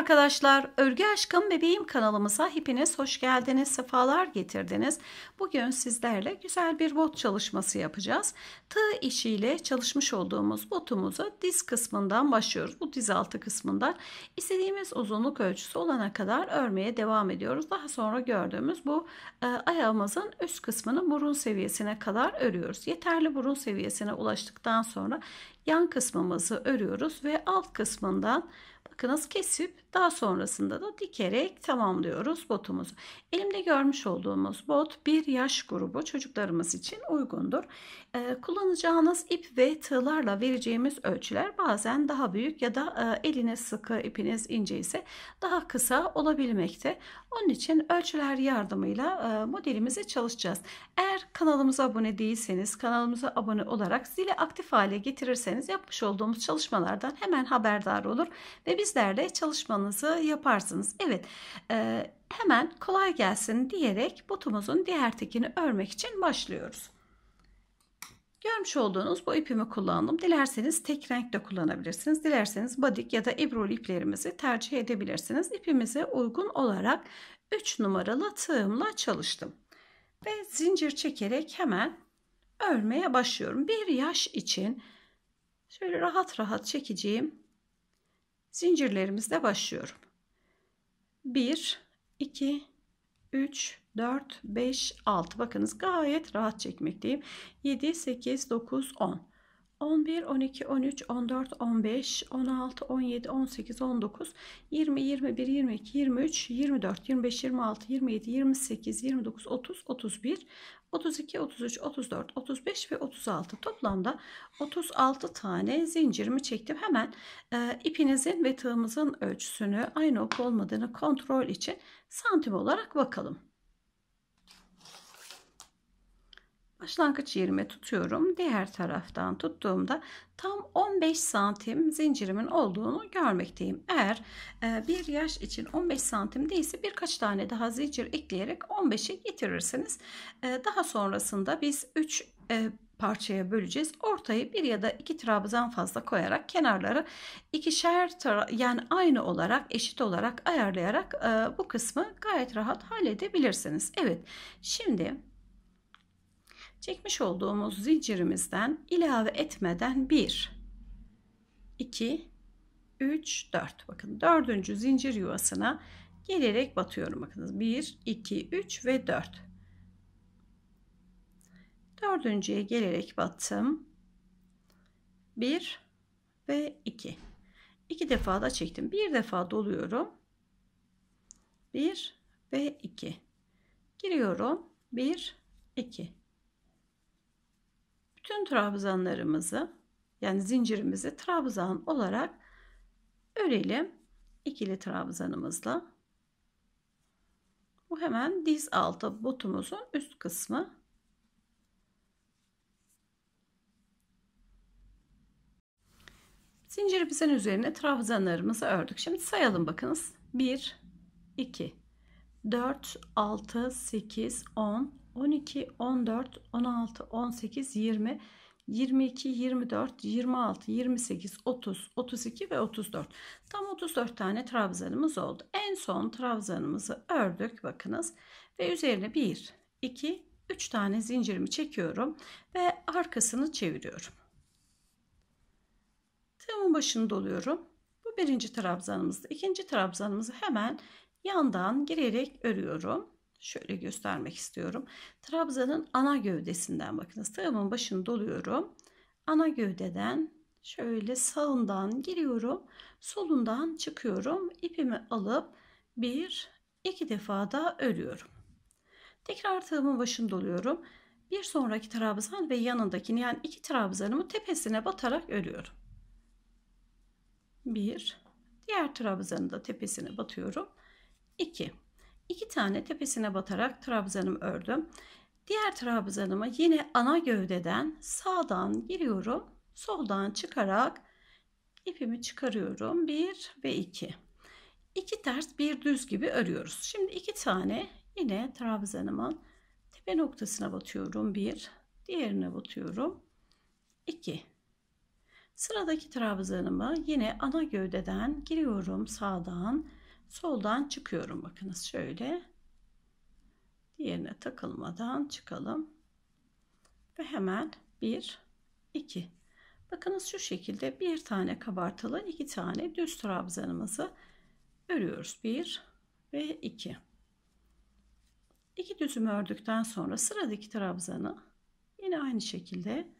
arkadaşlar, Örgü Aşkım Bebeğim kanalımıza hepiniz hoş geldiniz, sefalar getirdiniz. Bugün sizlerle güzel bir bot çalışması yapacağız. Tığ işiyle çalışmış olduğumuz botumuzu diz kısmından başlıyoruz. Bu diz altı kısmından istediğimiz uzunluk ölçüsü olana kadar örmeye devam ediyoruz. Daha sonra gördüğümüz bu e, ayağımızın üst kısmının burun seviyesine kadar örüyoruz. Yeterli burun seviyesine ulaştıktan sonra yan kısmımızı örüyoruz ve alt kısmından hakkınız kesip daha sonrasında da dikerek tamamlıyoruz botumuzu. Elimde görmüş olduğumuz bot bir yaş grubu çocuklarımız için uygundur. Ee, kullanacağınız ip ve tığlarla vereceğimiz ölçüler bazen daha büyük ya da e, eliniz sıkı ipiniz ince ise daha kısa olabilmekte. Onun için ölçüler yardımıyla e, modelimizi çalışacağız. Eğer kanalımıza abone değilseniz kanalımıza abone olarak zili aktif hale getirirseniz yapmış olduğumuz çalışmalardan hemen haberdar olur ve bizler de çalışmanızı yaparsınız. Evet e, hemen kolay gelsin diyerek botumuzun diğer tekini örmek için başlıyoruz. Görmüş olduğunuz bu ipimi kullandım. Dilerseniz tek renk de kullanabilirsiniz. Dilerseniz badik ya da ebrol iplerimizi tercih edebilirsiniz. İpimize uygun olarak 3 numaralı tığımla çalıştım. Ve zincir çekerek hemen örmeye başlıyorum. Bir yaş için şöyle rahat rahat çekeceğim zincirlerimizle başlıyorum. 1, 2, 3, 4, 5, 6. Bakınız gayet rahat çekmekteyim. 7, 8, 9, 10. 11, 12, 13, 14, 15, 16, 17, 18, 19, 20, 21, 22, 23, 24, 25, 26, 27, 28, 29, 30, 31, 32, 33, 34, 35 ve 36 toplamda 36 tane zincirimi çektim. Hemen e, ipinizin ve tığımızın ölçüsünü aynı olup olmadığını kontrol için santim olarak bakalım. başlangıç yerime tutuyorum. Diğer taraftan tuttuğumda tam 15 santim zincirimin olduğunu görmekteyim. Eğer e, bir yaş için 15 santim değilse birkaç tane daha zincir ekleyerek 15'e getirirsiniz. E, daha sonrasında biz 3 e, parçaya böleceğiz. Ortayı bir ya da iki trabzan fazla koyarak kenarları ikişer yani aynı olarak eşit olarak ayarlayarak e, bu kısmı gayet rahat halledebilirsiniz. Evet şimdi Çekmiş olduğumuz zincirimizden ilave etmeden 1, 2, 3, 4. Bakın dördüncü zincir yuvasına gelerek batıyorum. Bakınız 1, 2, 3 ve 4. Dördüncüye gelerek battım. 1 ve 2. 2 defa da çektim. Bir defa doluyorum. 1 ve 2. Giriyorum. 1, 2 bütün trabzanlarımızı yani zincirimizi trabzan olarak örelim. ikili trabzanımızla. Bu hemen diz altı botumuzun üst kısmı. Zincirimizin üzerine trabzanlarımızı ördük. Şimdi sayalım bakınız. 1, 2, 4, 6, 8, 10, 12, 14, 16, 18, 20, 22, 24, 26, 28, 30, 32 ve 34. Tam 34 tane trabzanımız oldu. En son trabzanımızı ördük bakınız. Ve üzerine 1, 2, 3 tane zincirimi çekiyorum ve arkasını çeviriyorum. Tığımın başını doluyorum. Bu birinci trabzanımızdı. İkinci trabzanımızı hemen yandan girerek örüyorum. Şöyle göstermek istiyorum. Trabzanın ana gövdesinden bakınız. Tığımın başını doluyorum. Ana gövdeden şöyle sağından giriyorum. Solundan çıkıyorum. İpimi alıp bir iki defa da örüyorum. Tekrar tığımın başını doluyorum. Bir sonraki trabzan ve yanındakini yani iki trabzanımı tepesine batarak örüyorum. Bir, diğer trabzanı da tepesine batıyorum. İki iki tane tepesine batarak trabzanımı ördüm. Diğer trabzanımı yine ana gövdeden sağdan giriyorum. Soldan çıkarak ipimi çıkarıyorum. 1 ve 2. 2 ters bir düz gibi örüyoruz. Şimdi iki tane yine trabzanımın tepe noktasına batıyorum. 1 diğerine batıyorum. 2 Sıradaki trabzanımı yine ana gövdeden giriyorum sağdan Soldan çıkıyorum bakınız şöyle. Diğerine takılmadan çıkalım. Ve hemen 1, 2. Bakınız şu şekilde bir tane kabartılı, iki tane düz trabzanımızı örüyoruz. 1 ve 2. İki düzümü ördükten sonra sıradaki trabzanı yine aynı şekilde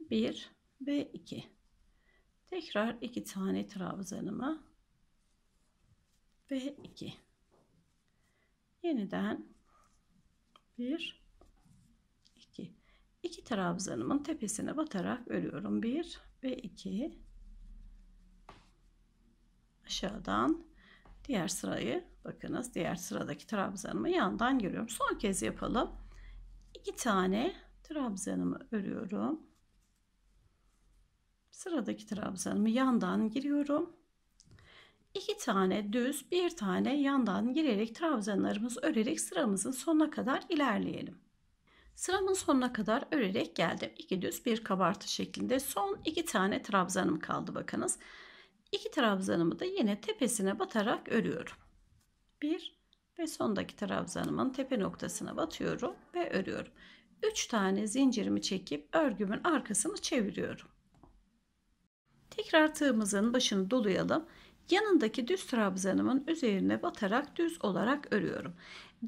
1 ve 2. Tekrar iki tane trabzanımı ve 2. Yeniden 1 2. 2 trabzanımın tepesine batarak örüyorum. 1 ve 2. Aşağıdan diğer sırayı bakınız diğer sıradaki trabzanımı yandan görüyorum. Son kez yapalım. 2 tane trabzanımı örüyorum. Sıradaki trabzanımı yandan giriyorum 2 tane düz, bir tane yandan girerek trabzanlarımızı örerek sıramızın sonuna kadar ilerleyelim. Sıramın sonuna kadar örerek geldim. 2 düz, bir kabartı şeklinde son 2 tane trabzanım kaldı bakınız. 2 trabzanımı da yine tepesine batarak örüyorum. 1 ve sondaki trabzanımın tepe noktasına batıyorum ve örüyorum. 3 tane zincirimi çekip örgümün arkasını çeviriyorum. Tekrar tığımızın başını dolayalım. Yanındaki düz trabzanımın üzerine batarak düz olarak örüyorum.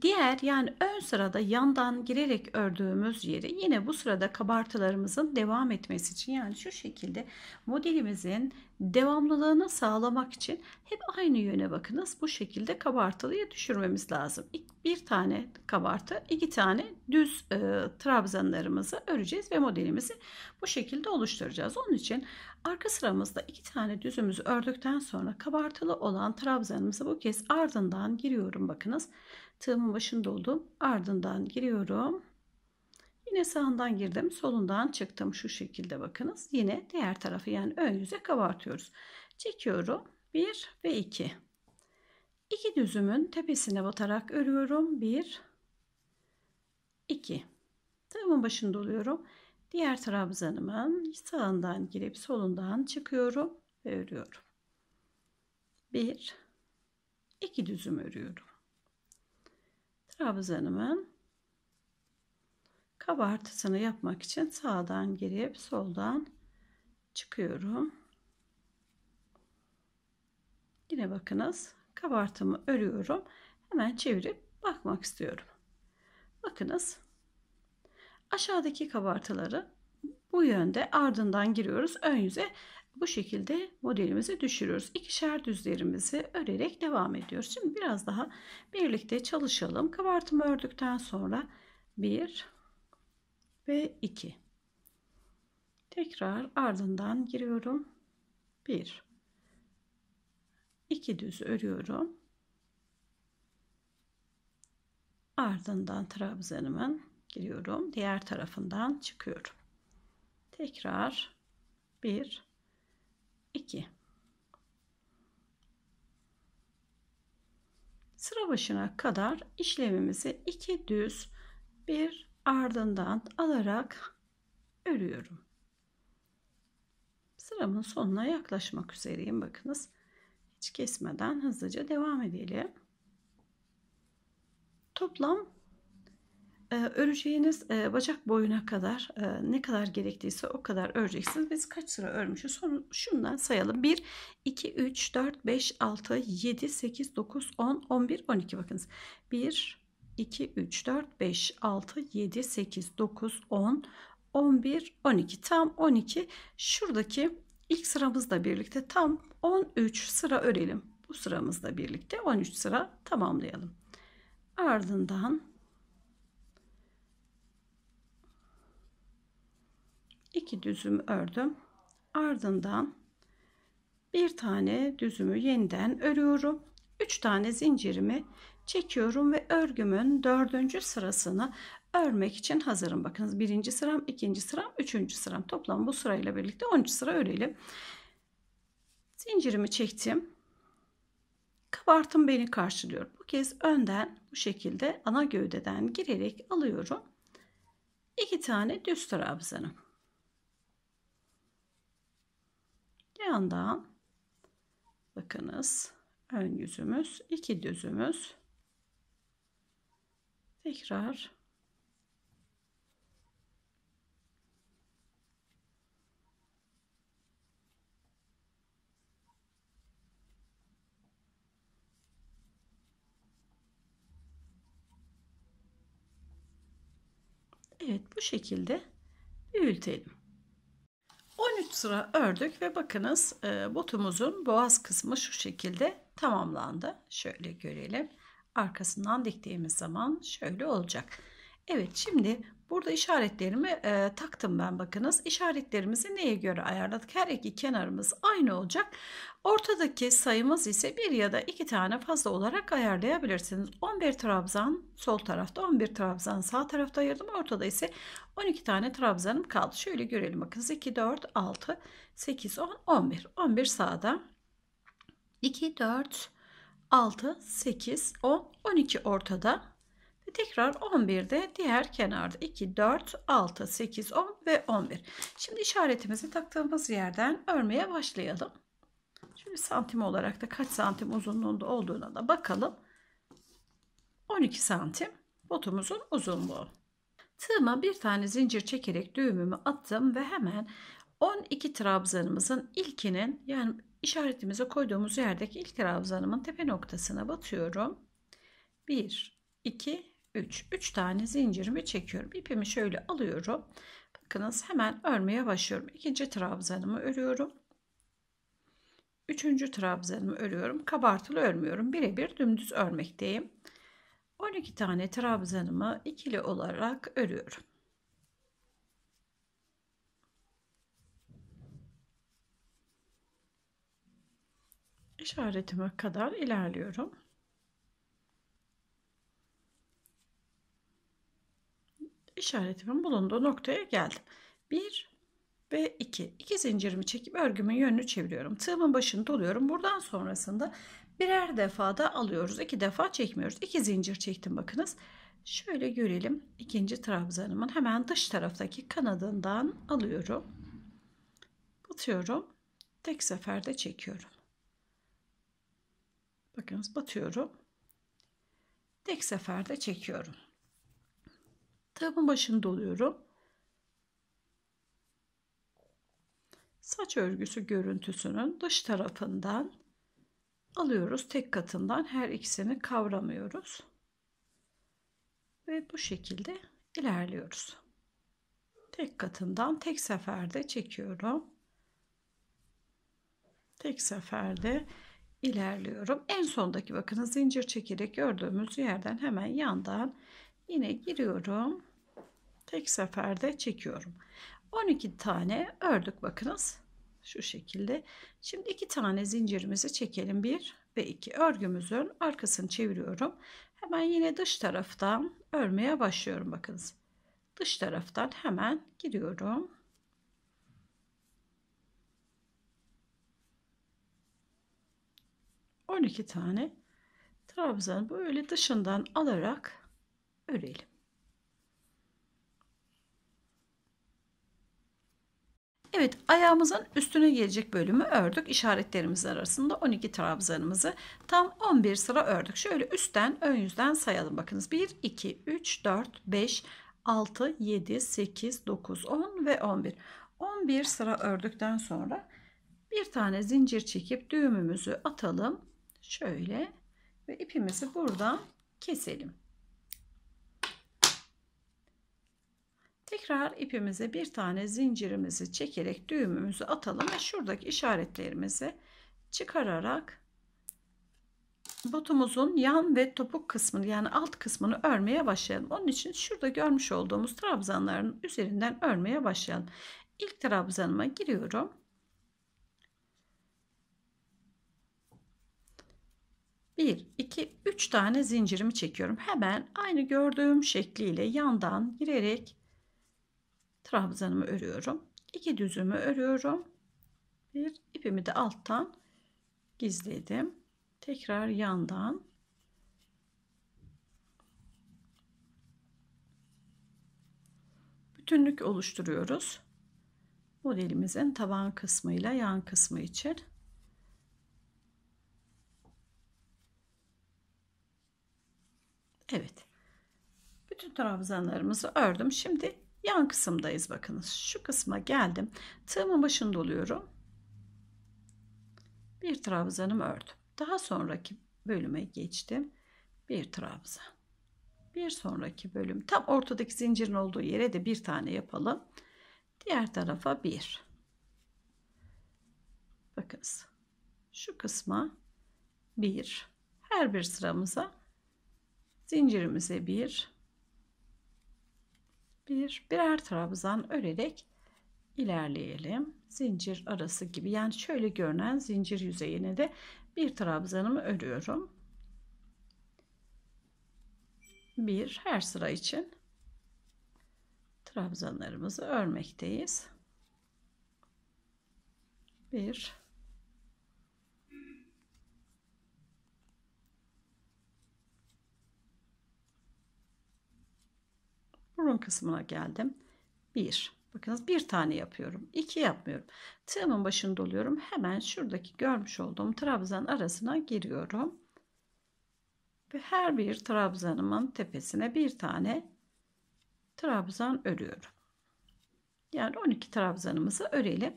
Diğer yani ön sırada yandan girerek ördüğümüz yeri yine bu sırada kabartılarımızın devam etmesi için yani şu şekilde modelimizin devamlılığını sağlamak için hep aynı yöne bakınız. Bu şekilde kabartılıya düşürmemiz lazım. Bir tane kabartı, iki tane düz e, trabzanlarımızı öreceğiz ve modelimizi bu şekilde oluşturacağız. Onun için arka sıramızda iki tane düzümüzü ördükten sonra kabartılı olan trabzanımızı bu kez ardından giriyorum bakınız. Tığımın başında oldum. Ardından giriyorum. Yine sağından girdim. Solundan çıktım. Şu şekilde bakınız. Yine diğer tarafı yani ön yüze kabartıyoruz. Çekiyorum. 1 ve 2. İki düzümün tepesine batarak örüyorum. 1 2 Tığımın başında oluyorum. Diğer trabzanımın sağından girip solundan çıkıyorum ve örüyorum. 1 2 düzüm örüyorum trabzanımın kabartısını yapmak için sağdan girip soldan çıkıyorum. Yine bakınız kabartımı örüyorum. Hemen çevirip bakmak istiyorum. Bakınız aşağıdaki kabartıları bu yönde ardından giriyoruz ön yüze. Bu şekilde modelimizi düşürüyoruz. İkişer düzlerimizi örerek devam ediyoruz. Şimdi biraz daha birlikte çalışalım. Kabartımı ördükten sonra 1 ve 2. Tekrar ardından giriyorum. 1 2 düz örüyorum. Ardından trabzanımın giriyorum. Diğer tarafından çıkıyorum. Tekrar 1 2. Sıra başına kadar işlemimizi iki düz bir ardından alarak örüyorum. Sıramın sonuna yaklaşmak üzereyim. Bakınız hiç kesmeden hızlıca devam edelim. Toplam ee, Öreceğiniz e, bacak boyuna kadar e, ne kadar gerektiyse o kadar öreceksiniz. Biz kaç sıra örmüşüz? Sonra şundan sayalım. 1, 2, 3, 4, 5, 6, 7, 8, 9, 10, 11, 12 bakınız. 1, 2, 3, 4, 5, 6, 7, 8, 9, 10, 11, 12. Tam 12. Şuradaki ilk sıramızla birlikte tam 13 sıra örelim. Bu sıramızla birlikte 13 sıra tamamlayalım. Ardından iki düzüm ördüm. Ardından bir tane düzümü yeniden örüyorum. 3 tane zincirimi çekiyorum ve örgümün dördüncü sırasını örmek için hazırım. Bakınız birinci sıram, ikinci sıram, üçüncü sıram. Toplam bu sırayla birlikte 10. sıra örelim. Zincirimi çektim. Kabartım beni karşılıyor. Bu kez önden bu şekilde ana gövdeden girerek alıyorum. 2 tane düz trabzanım. yandan bakınız ön yüzümüz iki düzümüz tekrar Evet bu şekilde büyütelim üst sıra ördük ve bakınız e, botumuzun boğaz kısmı şu şekilde tamamlandı. Şöyle görelim. Arkasından diktiğimiz zaman şöyle olacak. Evet şimdi Burada işaretlerimi e, taktım ben bakınız. İşaretlerimizi neye göre ayarladık? Her iki kenarımız aynı olacak. Ortadaki sayımız ise bir ya da iki tane fazla olarak ayarlayabilirsiniz. 11 trabzan sol tarafta, 11 trabzan sağ tarafta ayırdım. Ortada ise 12 tane trabzanım kaldı. Şöyle görelim bakınız. 2, 4, 6, 8, 10, 11. 11 sağda. 2, 4, 6, 8, 10, 12 ortada tekrar 11'de diğer kenarda 2, 4, 6, 8, 10 ve 11. Şimdi işaretimizi taktığımız yerden örmeye başlayalım. Şimdi santim olarak da kaç santim uzunluğunda olduğuna da bakalım. 12 santim botumuzun uzunluğu. Tığıma bir tane zincir çekerek düğümümü attım ve hemen 12 trabzanımızın ilkinin yani işaretimize koyduğumuz yerdeki ilk trabzanımın tepe noktasına batıyorum. 1, 2 3 3 tane zincirimi çekiyorum ipimi şöyle alıyorum bakınız hemen örmeye başlıyorum ikinci trabzanımı örüyorum üçüncü trabzanımı örüyorum kabartılı örmüyorum birebir dümdüz örmekteyim 12 tane trabzanımı ikili olarak örüyorum işaretime kadar ilerliyorum işaretimin bulunduğu noktaya geldim. 1 ve 2. 2 zincirimi çekip örgümün yönünü çeviriyorum. Tığımın başını doluyorum. Buradan sonrasında birer defa da alıyoruz. 2 defa çekmiyoruz. 2 zincir çektim bakınız. Şöyle görelim. İkinci trabzanımın hemen dış taraftaki kanadından alıyorum. Batıyorum. Tek seferde çekiyorum. Bakınız batıyorum. Tek seferde çekiyorum. Kitabın başını doluyorum. Saç örgüsü görüntüsünün dış tarafından alıyoruz. Tek katından her ikisini kavramıyoruz. Ve bu şekilde ilerliyoruz. Tek katından tek seferde çekiyorum. Tek seferde ilerliyorum. En sondaki bakın zincir çekerek gördüğümüz yerden hemen yandan yine giriyorum tek seferde çekiyorum. 12 tane ördük bakınız şu şekilde. Şimdi iki tane zincirimizi çekelim. Bir ve iki örgümüzün arkasını çeviriyorum. Hemen yine dış taraftan örmeye başlıyorum bakınız. Dış taraftan hemen giriyorum. On iki tane trabzan böyle dışından alarak örelim. Evet ayağımızın üstüne gelecek bölümü ördük. işaretlerimiz arasında 12 trabzanımızı tam 11 sıra ördük. Şöyle üstten ön yüzden sayalım. Bakınız 1, 2, 3, 4, 5, 6, 7, 8, 9, 10 ve 11. 11 sıra ördükten sonra bir tane zincir çekip düğümümüzü atalım. Şöyle ve ipimizi buradan keselim. Tekrar ipimize bir tane zincirimizi çekerek düğümümüzü atalım ve şuradaki işaretlerimizi çıkararak botumuzun yan ve topuk kısmını yani alt kısmını örmeye başlayalım. Onun için şurada görmüş olduğumuz trabzanların üzerinden örmeye başlayalım. İlk trabzanıma giriyorum. Bir, iki, üç tane zincirimi çekiyorum. Hemen aynı gördüğüm şekliyle yandan girerek trabzanımı örüyorum. İki düzümü örüyorum. Bir ipimi de alttan gizledim. Tekrar yandan bütünlük oluşturuyoruz. Modelimizin taban kısmıyla yan kısmı için. Evet. Bütün trabzanlarımızı ördüm. Şimdi Yan kısımdayız bakınız. Şu kısma geldim. Tığımın başını doluyorum. Bir trabzanım ördüm. Daha sonraki bölüme geçtim. Bir trabzan. Bir sonraki bölüm tam ortadaki zincirin olduğu yere de bir tane yapalım. Diğer tarafa bir. Bakınız. Şu kısma bir. Her bir sıramıza zincirimize bir bir birer trabzan örerek ilerleyelim. Zincir arası gibi yani şöyle görünen zincir yüzeyine de bir trabzanımı örüyorum. Bir her sıra için trabzanlarımızı örmekteyiz. Bir burun kısmına geldim. 1. Bakınız bir tane yapıyorum. 2 yapmıyorum. Tığımın başını doluyorum. Hemen şuradaki görmüş olduğum trabzan arasına giriyorum. Ve her bir trabzanımın tepesine bir tane trabzan örüyorum. Yani 12 trabzanımızı örelim.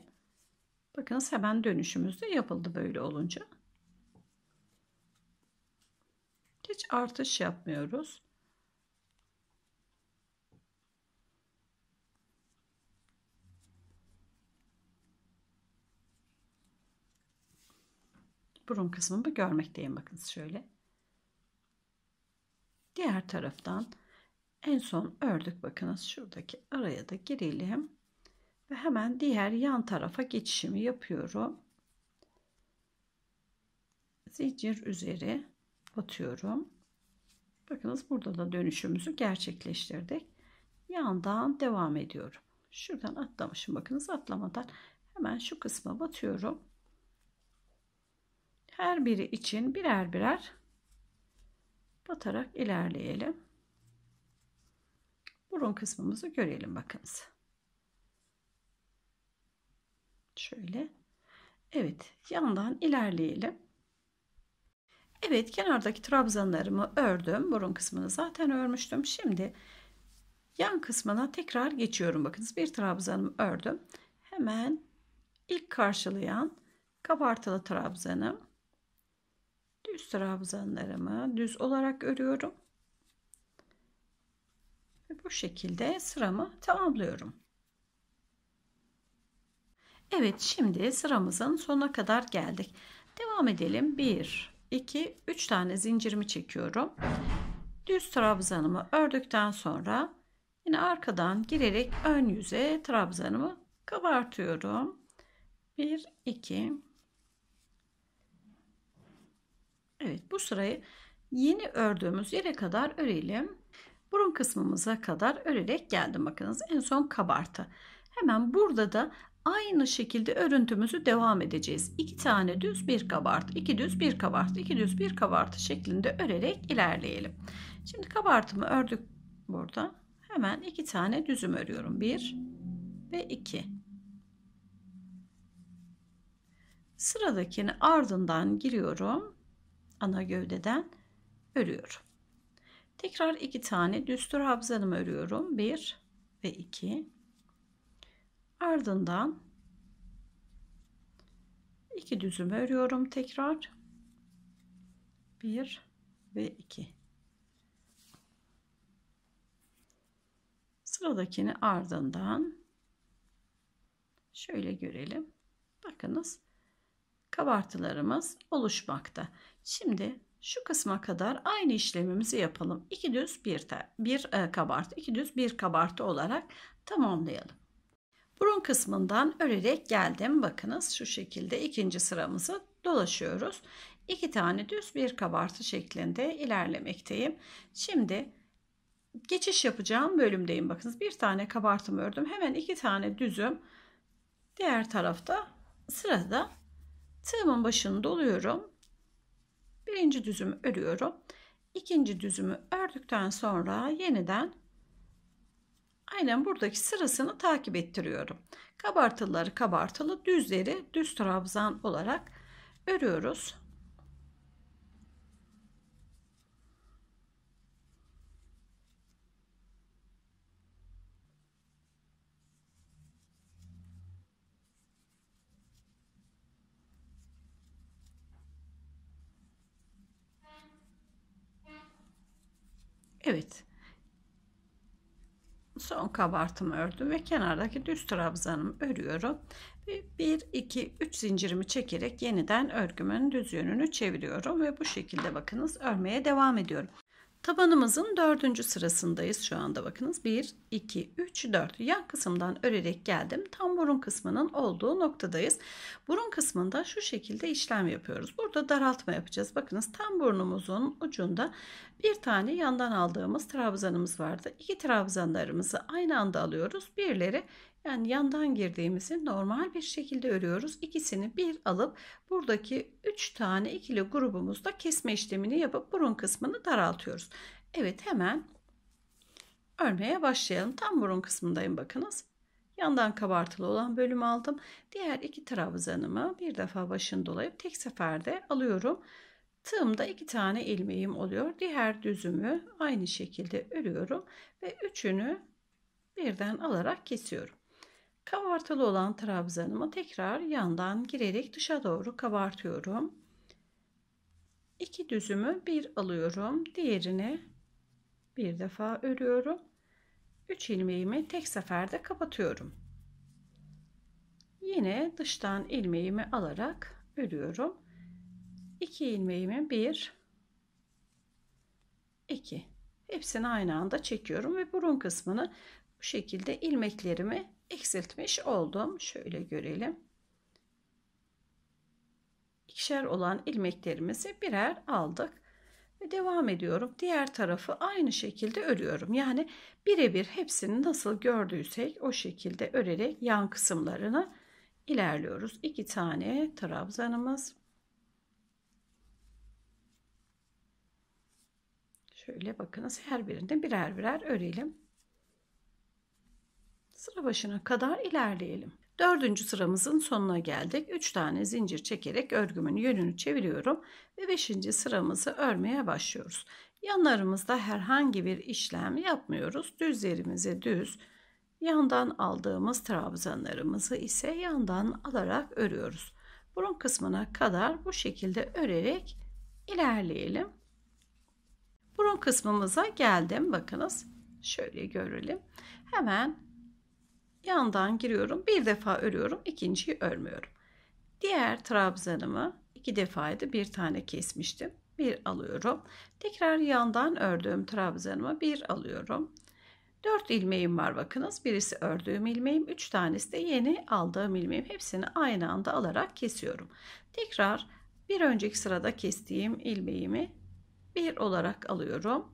Bakınız hemen dönüşümüz de yapıldı böyle olunca. Hiç artış yapmıyoruz. burun kısmımı görmekteyim. Bakınız şöyle. Diğer taraftan en son ördük. Bakınız şuradaki araya da girelim. Ve hemen diğer yan tarafa geçişimi yapıyorum. Zincir üzeri batıyorum. Bakınız burada da dönüşümüzü gerçekleştirdik. Yandan devam ediyorum. Şuradan atlamışım. Bakınız atlamadan hemen şu kısma batıyorum her biri için birer birer batarak ilerleyelim. Burun kısmımızı görelim bakınız. Şöyle. Evet yandan ilerleyelim. Evet kenardaki trabzanlarımı ördüm. Burun kısmını zaten örmüştüm. Şimdi yan kısmına tekrar geçiyorum. Bakınız bir trabzanımı ördüm. Hemen ilk karşılayan kabartılı trabzanım düz trabzanlarımı düz olarak örüyorum. Ve bu şekilde sıramı tamamlıyorum. Evet şimdi sıramızın sonuna kadar geldik. Devam edelim. 1, 2, 3 tane zincirimi çekiyorum. Düz trabzanımı ördükten sonra yine arkadan girerek ön yüze trabzanımı kabartıyorum. 1, 2, Evet bu sırayı yeni ördüğümüz yere kadar örelim. Burun kısmımıza kadar örerek geldim. Bakınız en son kabartı. Hemen burada da aynı şekilde örüntümüzü devam edeceğiz. İki tane düz bir kabart, iki düz bir kabart, iki düz bir kabartı şeklinde örerek ilerleyelim. Şimdi kabartımı ördük burada. Hemen iki tane düzüm örüyorum. Bir ve iki. Sıradakini ardından giriyorum ana gövdeden örüyorum. Tekrar iki tane düstur trabzanımı örüyorum. Bir ve iki. Ardından iki düzümü örüyorum tekrar. Bir ve iki. Sıradakini ardından şöyle görelim. Bakınız kabartılarımız oluşmakta. Şimdi şu kısma kadar aynı işlemimizi yapalım. 2 düz 1 bir e, kabartı, 2 düz 1 kabartı olarak tamamlayalım. Burun kısmından örerek geldim. Bakınız şu şekilde ikinci sıramızı dolaşıyoruz. 2 tane düz bir kabartı şeklinde ilerlemekteyim. Şimdi geçiş yapacağım bölümdeyim. Bakınız bir tane kabartımı ördüm. Hemen iki tane düzüm. Diğer tarafta sırada tığımın başını doluyorum Birinci düzümü örüyorum. İkinci düzümü ördükten sonra yeniden aynen buradaki sırasını takip ettiriyorum. Kabartıları kabartılı, düzleri düz trabzan olarak örüyoruz. Evet. Son kabartımı ördüm ve kenardaki düz trabzanımı örüyorum. 1 2 3 zincirimi çekerek yeniden örgümün düz yönünü çeviriyorum ve bu şekilde bakınız örmeye devam ediyorum. Tabanımızın dördüncü sırasındayız şu anda bakınız. 1, 2, 3, 4. Yan kısımdan örerek geldim. Tam burun kısmının olduğu noktadayız. Burun kısmında şu şekilde işlem yapıyoruz. Burada daraltma yapacağız. Bakınız tam burnumuzun ucunda bir tane yandan aldığımız trabzanımız vardı. İki trabzanlarımızı aynı anda alıyoruz. Birileri yani yandan girdiğimizi normal bir şekilde örüyoruz. İkisini bir alıp buradaki 3 tane ikili grubumuzda kesme işlemini yapıp burun kısmını daraltıyoruz. Evet hemen örmeye başlayalım. Tam burun kısmındayım bakınız. Yandan kabartılı olan bölümü aldım. Diğer iki trabzanımı bir defa başını dolayıp tek seferde alıyorum. Tığımda iki tane ilmeğim oluyor. Diğer düzümü aynı şekilde örüyorum ve üçünü birden alarak kesiyorum. Kabartılı olan trabzanımı tekrar yandan girerek dışa doğru kabartıyorum. İki düzümü bir alıyorum. Diğerini bir defa örüyorum. Üç ilmeğimi tek seferde kapatıyorum. Yine dıştan ilmeğimi alarak örüyorum. İki ilmeğimi bir, iki, hepsini aynı anda çekiyorum ve burun kısmını bu şekilde ilmeklerimi eksiltmiş oldum. Şöyle görelim. İkişer olan ilmeklerimizi birer aldık ve devam ediyorum. Diğer tarafı aynı şekilde örüyorum. Yani birebir hepsini nasıl gördüysek o şekilde örerek yan kısımlarını ilerliyoruz. İki tane trabzanımız. Şöyle bakınız her birinde birer birer örelim sıra başına kadar ilerleyelim. Dördüncü sıramızın sonuna geldik. Üç tane zincir çekerek örgümün yönünü çeviriyorum ve beşinci sıramızı örmeye başlıyoruz. Yanlarımızda herhangi bir işlem yapmıyoruz. Düz yerimizi düz, yandan aldığımız trabzanlarımızı ise yandan alarak örüyoruz. Burun kısmına kadar bu şekilde örerek ilerleyelim. Burun kısmımıza geldim. Bakınız şöyle görelim. Hemen yandan giriyorum. Bir defa örüyorum. ikinciyi örmüyorum. Diğer trabzanımı iki defaydı. Bir tane kesmiştim. Bir alıyorum. Tekrar yandan ördüğüm trabzanımı bir alıyorum. Dört ilmeğim var bakınız. Birisi ördüğüm ilmeğim, üç tanesi de yeni aldığım ilmeğim. Hepsini aynı anda alarak kesiyorum. Tekrar bir önceki sırada kestiğim ilmeğimi bir olarak alıyorum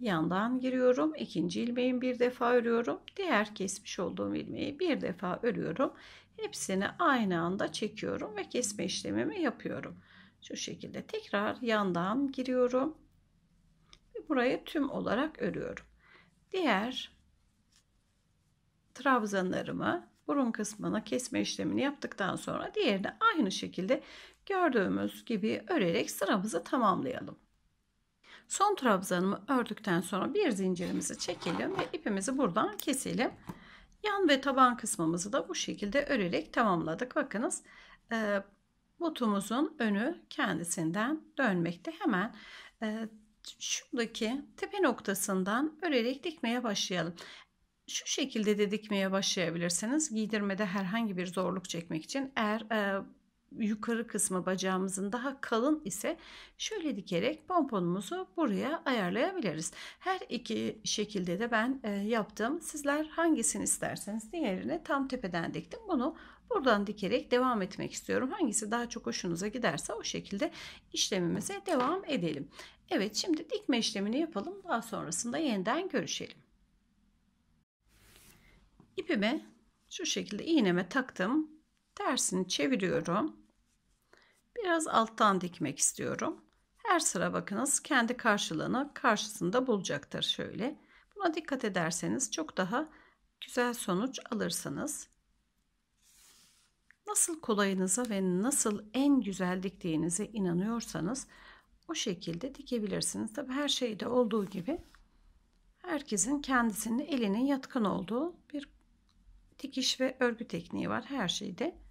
yandan giriyorum. ikinci ilmeğin bir defa örüyorum. Diğer kesmiş olduğum ilmeği bir defa örüyorum. Hepsini aynı anda çekiyorum ve kesme işlemimi yapıyorum. Şu şekilde tekrar yandan giriyorum. Ve burayı tüm olarak örüyorum. Diğer trabzanlarımı burun kısmına kesme işlemini yaptıktan sonra diğerini aynı şekilde gördüğümüz gibi örerek sıramızı tamamlayalım. Son trabzanımı ördükten sonra bir zincirimizi çekelim ve ipimizi buradan keselim. Yan ve taban kısmımızı da bu şekilde örerek tamamladık. Bakınız e, botumuzun önü kendisinden dönmekte. Hemen e, şuradaki tepe noktasından örerek dikmeye başlayalım. Şu şekilde de dikmeye başlayabilirsiniz. Giydirmede herhangi bir zorluk çekmek için eğer e, yukarı kısmı bacağımızın daha kalın ise şöyle dikerek pomponumuzu buraya ayarlayabiliriz. Her iki şekilde de ben e, yaptım. Sizler hangisini isterseniz diğerini tam tepeden diktim. Bunu buradan dikerek devam etmek istiyorum. Hangisi daha çok hoşunuza giderse o şekilde işlemimize devam edelim. Evet şimdi dikme işlemini yapalım. Daha sonrasında yeniden görüşelim. İpimi şu şekilde iğneme taktım tersini çeviriyorum. Biraz alttan dikmek istiyorum. Her sıra bakınız kendi karşılığını karşısında bulacaktır şöyle. Buna dikkat ederseniz çok daha güzel sonuç alırsınız. Nasıl kolayınıza ve nasıl en güzel diktiğinize inanıyorsanız o şekilde dikebilirsiniz. Tabi her şeyde olduğu gibi herkesin kendisinin eline yatkın olduğu bir dikiş ve örgü tekniği var her şeyde.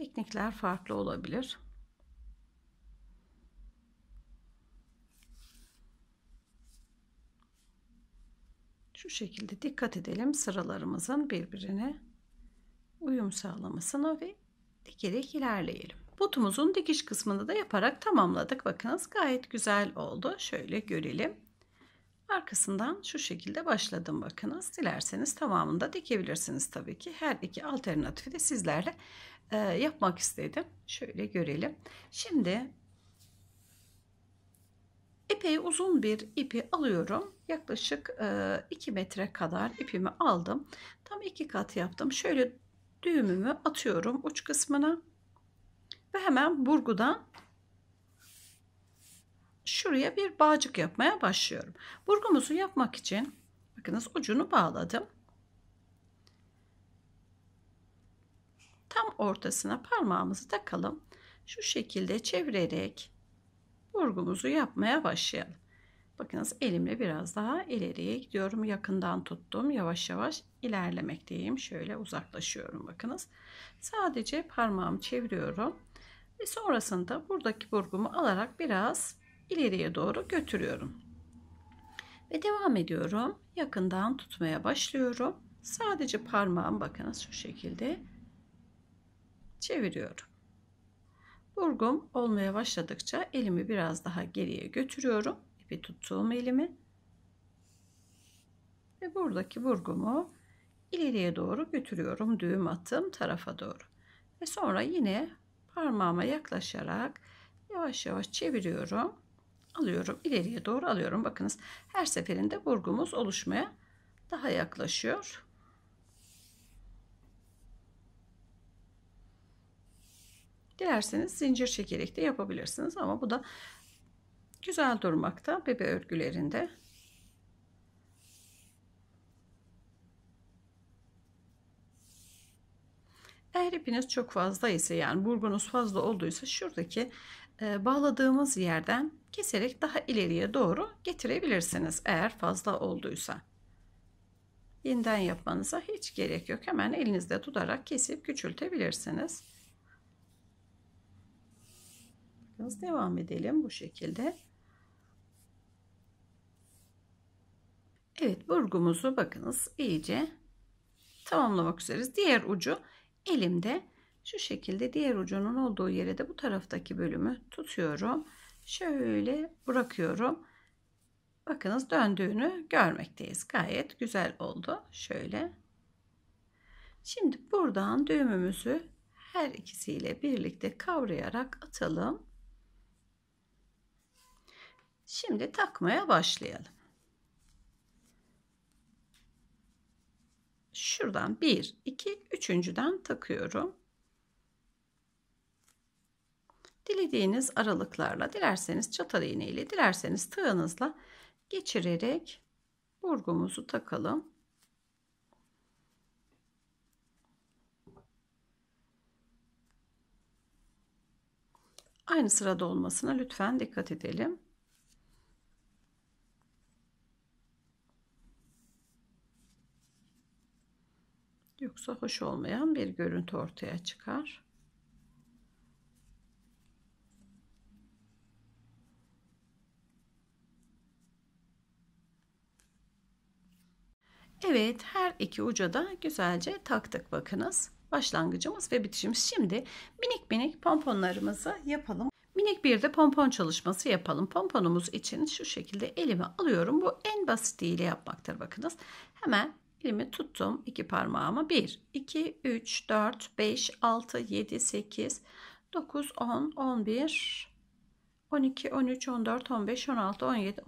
Teknikler farklı olabilir. Şu şekilde dikkat edelim sıralarımızın birbirine uyum sağlamasına ve dikerek ilerleyelim. Botumuzun dikiş kısmını da yaparak tamamladık. Bakınız gayet güzel oldu. Şöyle görelim arkasından şu şekilde başladım bakınız. Dilerseniz tamamını da dikebilirsiniz tabii ki. Her iki alternatifi de sizlerle e, yapmak istedim. Şöyle görelim. Şimdi epey uzun bir ipi alıyorum. Yaklaşık e, 2 metre kadar ipimi aldım. Tam iki kat yaptım. Şöyle düğümümü atıyorum uç kısmına ve hemen burgudan şuraya bir bağcık yapmaya başlıyorum. Burgumuzu yapmak için bakınız ucunu bağladım. Tam ortasına parmağımızı takalım. Şu şekilde çevirerek burgumuzu yapmaya başlayalım. Bakınız elimle biraz daha ileriye gidiyorum. Yakından tuttum. Yavaş yavaş ilerlemekteyim. Şöyle uzaklaşıyorum bakınız. Sadece parmağımı çeviriyorum. Ve sonrasında buradaki burgumu alarak biraz ileriye doğru götürüyorum. Ve devam ediyorum. Yakından tutmaya başlıyorum. Sadece parmağım bakınız şu şekilde çeviriyorum. Burgum olmaya başladıkça elimi biraz daha geriye götürüyorum. İpi tuttuğum elimi. Ve buradaki burgumu ileriye doğru götürüyorum. Düğüm attığım tarafa doğru. Ve sonra yine parmağıma yaklaşarak yavaş yavaş çeviriyorum alıyorum. ileriye doğru alıyorum. Bakınız her seferinde vurgumuz oluşmaya daha yaklaşıyor. Dilerseniz zincir çekerek de yapabilirsiniz ama bu da güzel durmakta bebe örgülerinde. Eğer ipiniz çok fazla ise yani burgunuz fazla olduysa şuradaki e, bağladığımız yerden keserek daha ileriye doğru getirebilirsiniz eğer fazla olduysa. Yeniden yapmanıza hiç gerek yok. Hemen elinizde tutarak kesip küçültebilirsiniz. Biraz devam edelim bu şekilde. Evet burgumuzu bakınız iyice tamamlamak üzereyiz. Diğer ucu elimde şu şekilde diğer ucunun olduğu yere de bu taraftaki bölümü tutuyorum şöyle bırakıyorum. Bakınız döndüğünü görmekteyiz. Gayet güzel oldu. Şöyle. Şimdi buradan düğümümüzü her ikisiyle birlikte kavrayarak atalım. Şimdi takmaya başlayalım. Şuradan 1, 2, üçüncüden takıyorum. dilediğiniz aralıklarla dilerseniz çatal iğneyle, dilerseniz tığınızla geçirerek burgumuzu takalım. Aynı sırada olmasına lütfen dikkat edelim. Yoksa hoş olmayan bir görüntü ortaya çıkar. Evet her iki uca da güzelce taktık bakınız. Başlangıcımız ve bitişimiz. Şimdi minik minik pomponlarımızı yapalım. Minik bir de pompon çalışması yapalım. Pomponumuz için şu şekilde elimi alıyorum. Bu en basitiyle yapmaktır bakınız. Hemen elimi tuttum iki parmağıma. 1, 2, 3, 4, 5, 6, 7, 8, 9, 10, 11, 12, 13, 14,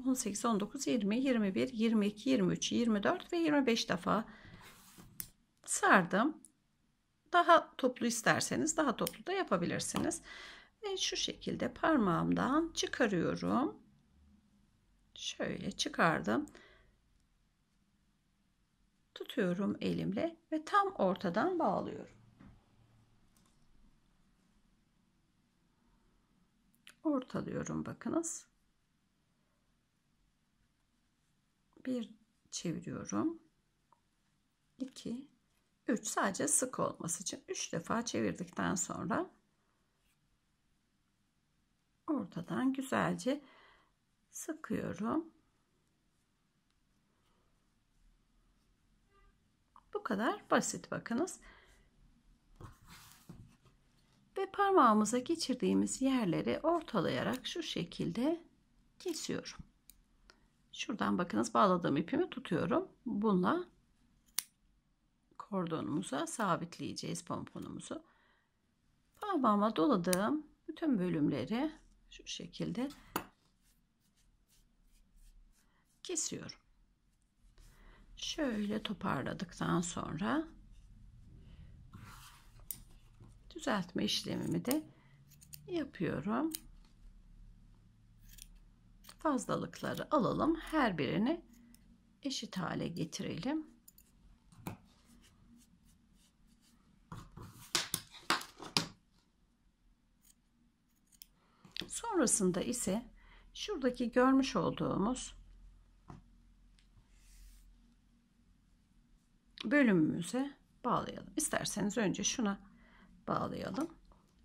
15, 16, 17, 18, 19, 20, 21, 22, 23, 24 ve 25 defa sardım. Daha toplu isterseniz daha toplu da yapabilirsiniz. Ve şu şekilde parmağımdan çıkarıyorum. Şöyle çıkardım. Tutuyorum elimle ve tam ortadan bağlıyorum. ortalıyorum bakınız. Bir çeviriyorum. 2 3 sadece sık olması için 3 defa çevirdikten sonra ortadan güzelce sıkıyorum. Bu kadar basit bakınız ve parmağımıza geçirdiğimiz yerleri ortalayarak şu şekilde kesiyorum. Şuradan bakınız bağladığım ipimi tutuyorum. Bununla kordonumuza sabitleyeceğiz pomponumuzu. Parmağıma doladığım bütün bölümleri şu şekilde kesiyorum. Şöyle toparladıktan sonra düzeltme işlemimi de yapıyorum. Fazlalıkları alalım. Her birini eşit hale getirelim. Sonrasında ise şuradaki görmüş olduğumuz bölümümüze bağlayalım. İsterseniz önce şuna bağlayalım.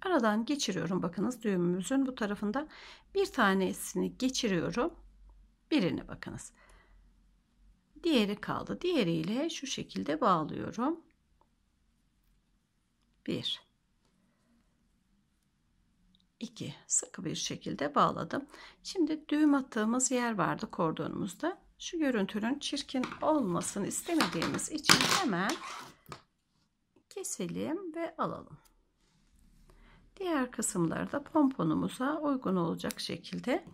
Aradan geçiriyorum. Bakınız düğümümüzün bu tarafında bir tanesini geçiriyorum. Birini bakınız. Diğeri kaldı. Diğeriyle şu şekilde bağlıyorum. Bir, 2 sıkı bir şekilde bağladım. Şimdi düğüm attığımız yer vardı kordonumuzda. Şu görüntünün çirkin olmasını istemediğimiz için hemen keselim ve alalım. Diğer kısımlarda pomponumuza uygun olacak şekilde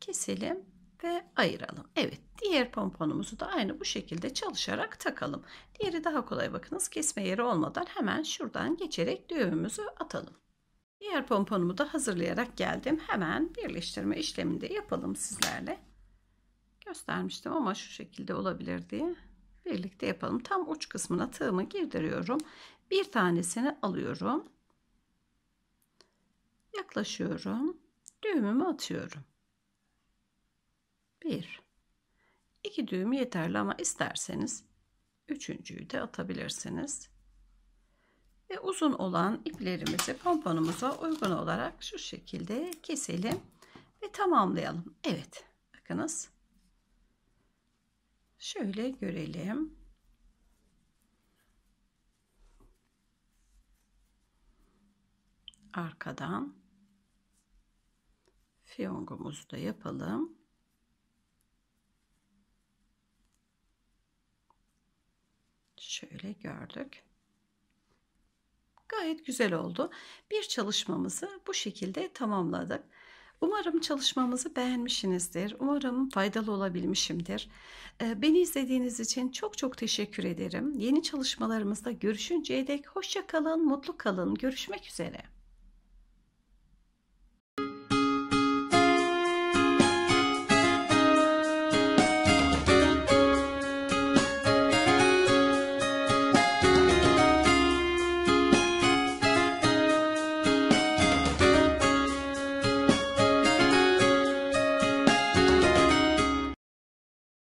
keselim ve ayıralım. Evet diğer pomponumuzu da aynı bu şekilde çalışarak takalım. Diğeri daha kolay bakınız kesme yeri olmadan hemen şuradan geçerek düğümümüzü atalım. Diğer pomponumu da hazırlayarak geldim. Hemen birleştirme işlemini de yapalım sizlerle. Göstermiştim ama şu şekilde olabilir diye birlikte yapalım. Tam uç kısmına tığımı girdiriyorum. Bir tanesini alıyorum. Yaklaşıyorum. Düğümümü atıyorum. Bir. İki düğüm yeterli ama isterseniz üçüncüyü de atabilirsiniz. Ve uzun olan iplerimizi pomponumuza uygun olarak şu şekilde keselim ve tamamlayalım. Evet. Bakınız. Şöyle görelim. Arkadan fiyongumuzu da yapalım. Şöyle gördük. Gayet güzel oldu. Bir çalışmamızı bu şekilde tamamladık. Umarım çalışmamızı beğenmişsinizdir. Umarım faydalı olabilmişimdir. Ee, beni izlediğiniz için çok çok teşekkür ederim. Yeni çalışmalarımızda görüşünceye dek hoşça kalın, mutlu kalın. Görüşmek üzere.